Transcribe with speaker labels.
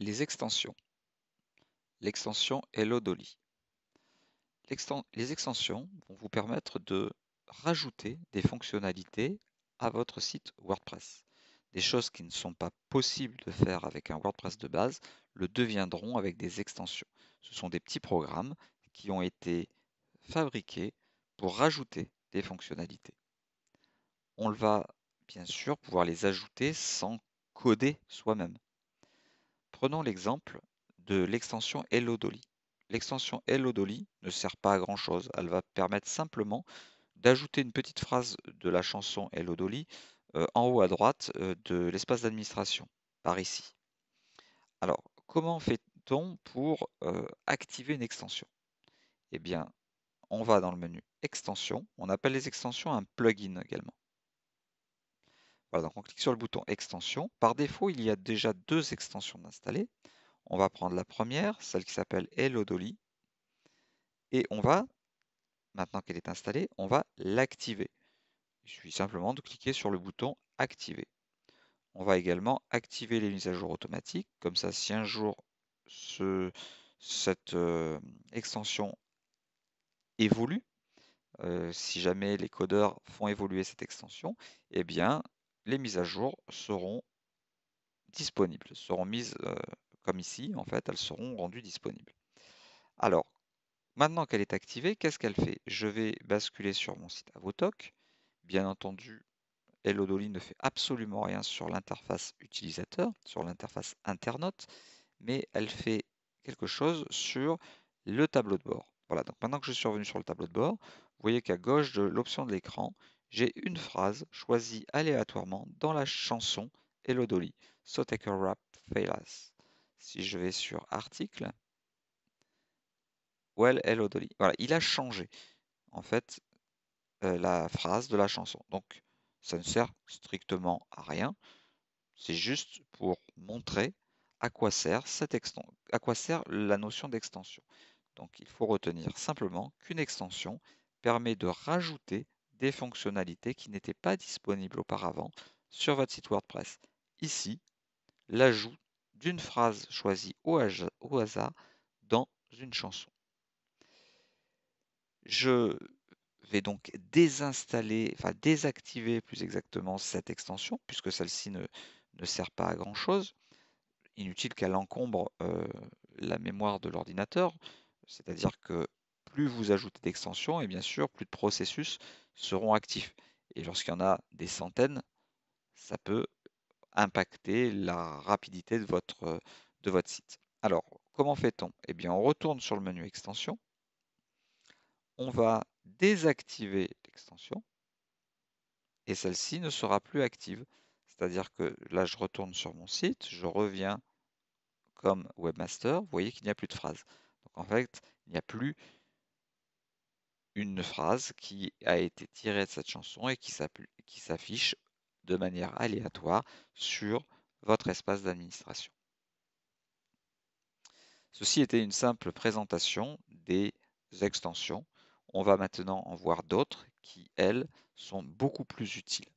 Speaker 1: Les extensions. L'extension Hello Dolly. les extensions vont vous permettre de rajouter des fonctionnalités à votre site WordPress. Des choses qui ne sont pas possibles de faire avec un WordPress de base le deviendront avec des extensions. Ce sont des petits programmes qui ont été fabriqués pour rajouter des fonctionnalités. On va bien sûr pouvoir les ajouter sans coder soi-même. Prenons l'exemple de l'extension Hello L'extension Hello ne sert pas à grand chose, elle va permettre simplement d'ajouter une petite phrase de la chanson Hello Dolly euh, en haut à droite euh, de l'espace d'administration, par ici. Alors, comment fait-on pour euh, activer une extension Eh bien, on va dans le menu Extension, on appelle les extensions un plugin également on clique sur le bouton extension. Par défaut, il y a déjà deux extensions installées. On va prendre la première, celle qui s'appelle Hello Et on va, maintenant qu'elle est installée, on va l'activer. Il suffit simplement de cliquer sur le bouton activer. On va également activer les mises à jour automatiques. Comme ça, si un jour cette euh, extension évolue, euh, si jamais les codeurs font évoluer cette extension, eh bien, les mises à jour seront disponibles, seront mises euh, comme ici, en fait, elles seront rendues disponibles. Alors, maintenant qu'elle est activée, qu'est-ce qu'elle fait Je vais basculer sur mon site Avotoc. Bien entendu, Elodoli ne fait absolument rien sur l'interface utilisateur, sur l'interface internaute, mais elle fait quelque chose sur le tableau de bord. Voilà, donc maintenant que je suis revenu sur le tableau de bord, vous voyez qu'à gauche de l'option de l'écran, j'ai une phrase choisie aléatoirement dans la chanson Hello Dolly, So Take a Rap us. Si je vais sur article, Well Hello Dolly. Voilà, il a changé en fait euh, la phrase de la chanson. Donc ça ne sert strictement à rien. C'est juste pour montrer à quoi sert, cette à quoi sert la notion d'extension. Donc il faut retenir simplement qu'une extension permet de rajouter des fonctionnalités qui n'étaient pas disponibles auparavant sur votre site WordPress. Ici, l'ajout d'une phrase choisie au hasard dans une chanson. Je vais donc désinstaller, enfin désactiver plus exactement cette extension, puisque celle-ci ne, ne sert pas à grand-chose. Inutile qu'elle encombre euh, la mémoire de l'ordinateur, c'est-à-dire que plus vous ajoutez d'extensions, et bien sûr, plus de processus seront actifs. Et lorsqu'il y en a des centaines, ça peut impacter la rapidité de votre, de votre site. Alors, comment fait-on Eh bien, on retourne sur le menu extension. On va désactiver l'extension et celle-ci ne sera plus active. C'est-à-dire que là, je retourne sur mon site, je reviens comme webmaster, vous voyez qu'il n'y a plus de phrases. Donc en fait, il n'y a plus une phrase qui a été tirée de cette chanson et qui s'affiche de manière aléatoire sur votre espace d'administration. Ceci était une simple présentation des extensions. On va maintenant en voir d'autres qui, elles, sont beaucoup plus utiles.